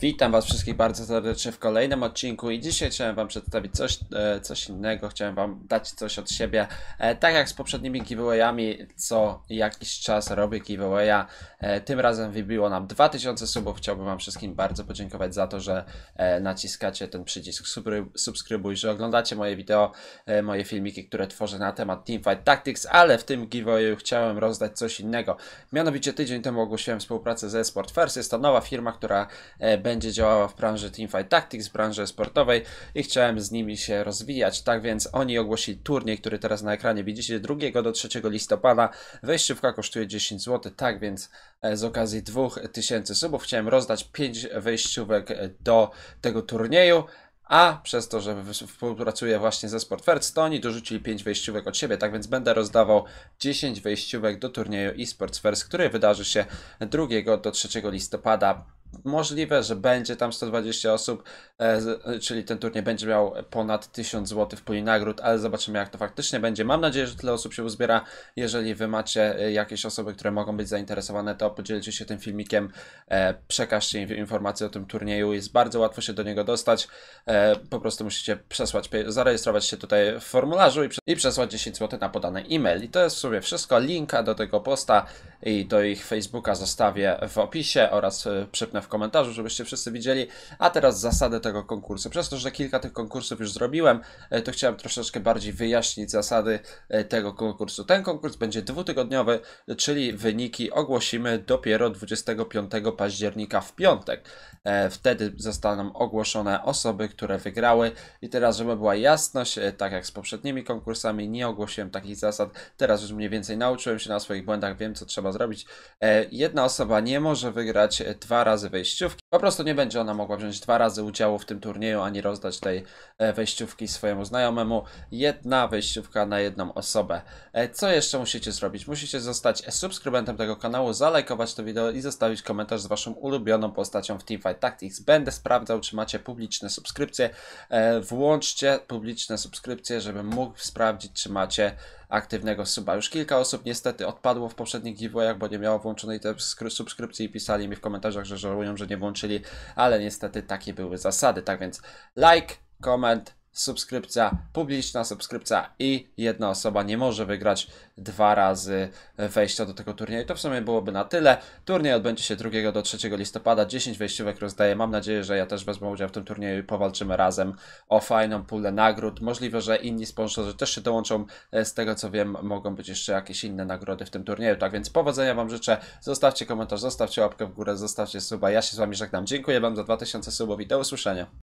Witam Was wszystkich bardzo serdecznie w kolejnym odcinku i dzisiaj chciałem Wam przedstawić coś, e, coś innego, chciałem Wam dać coś od siebie. E, tak jak z poprzednimi giveawayami, co jakiś czas robię giveawaya, e, tym razem wybiło nam 2000 subów. Chciałbym Wam wszystkim bardzo podziękować za to, że naciskacie ten przycisk subskrybuj, że oglądacie moje wideo, moje filmiki, które tworzę na temat Teamfight Tactics, ale w tym giveawayu chciałem rozdać coś innego. Mianowicie tydzień temu ogłosiłem współpracę ze Sport First. Jest to nowa firma, która będzie działała w branży Teamfight Tactics, branży sportowej i chciałem z nimi się rozwijać. Tak więc oni ogłosili turniej, który teraz na ekranie widzicie, 2 do 3 listopada. Wejściówka kosztuje 10 zł, tak więc e, z okazji 2000 subów chciałem rozdać 5 wejściówek e, do tego turnieju. A przez to, że współpracuję właśnie ze Sportfert, to oni dorzucili 5 wejściówek od siebie, tak więc będę rozdawał 10 wejściówek do turnieju eSports First, który wydarzy się 2 do 3 listopada Możliwe, że będzie tam 120 osób, e, czyli ten turniej będzie miał ponad 1000 zł w puli nagród, ale zobaczymy jak to faktycznie będzie. Mam nadzieję, że tyle osób się uzbiera. Jeżeli Wy macie e, jakieś osoby, które mogą być zainteresowane, to podzielcie się tym filmikiem, e, przekażcie im informacje o tym turnieju. Jest bardzo łatwo się do niego dostać. Po prostu musicie przesłać, zarejestrować się tutaj w formularzu i przesłać 10 zł na podane e-mail. I to jest w sumie wszystko. Linka do tego posta i do ich Facebooka zostawię w opisie oraz e, przypnę w komentarzu, żebyście wszyscy widzieli. A teraz zasady tego konkursu. Przez to, że kilka tych konkursów już zrobiłem, e, to chciałem troszeczkę bardziej wyjaśnić zasady e, tego konkursu. Ten konkurs będzie dwutygodniowy, czyli wyniki ogłosimy dopiero 25 października w piątek. Wtedy zostaną ogłoszone osoby, które wygrały. I teraz, żeby była jasność, tak jak z poprzednimi konkursami, nie ogłosiłem takich zasad. Teraz już mniej więcej nauczyłem się na swoich błędach, wiem co trzeba trzeba zrobić. E, jedna osoba nie może wygrać e, dwa razy wejściówki. Po prostu nie będzie ona mogła wziąć dwa razy udziału w tym turnieju, ani rozdać tej e, wejściówki swojemu znajomemu. Jedna wejściówka na jedną osobę. Co jeszcze musicie zrobić? Musicie zostać subskrybentem tego kanału, zalajkować to wideo i zostawić komentarz z waszą ulubioną postacią w Teamfight Tactics. Będę sprawdzał, czy macie publiczne subskrypcje. Włączcie publiczne subskrypcje, żebym mógł sprawdzić, czy macie aktywnego suba. Już kilka osób niestety odpadło w poprzednich giveawayach, bo nie miało włączonej tej subskrypcji i pisali mi w komentarzach, że żałują, że nie włączyli, ale niestety takie były zasady. Tak więc like, comment, subskrypcja publiczna, subskrypcja i jedna osoba nie może wygrać dwa razy wejścia do tego turnieju. To w sumie byłoby na tyle. Turniej odbędzie się 2 do 3 listopada. 10 wejściówek rozdaję. Mam nadzieję, że ja też wezmę udział w tym turnieju i powalczymy razem o fajną pulę nagród. Możliwe, że inni sponsorzy też się dołączą. E, z tego co wiem, mogą być jeszcze jakieś inne nagrody w tym turnieju. Tak więc powodzenia Wam życzę. Zostawcie komentarz, zostawcie łapkę w górę, zostawcie suba. Ja się z Wami żegnam. Dziękuję Wam za 2000 subów i do usłyszenia.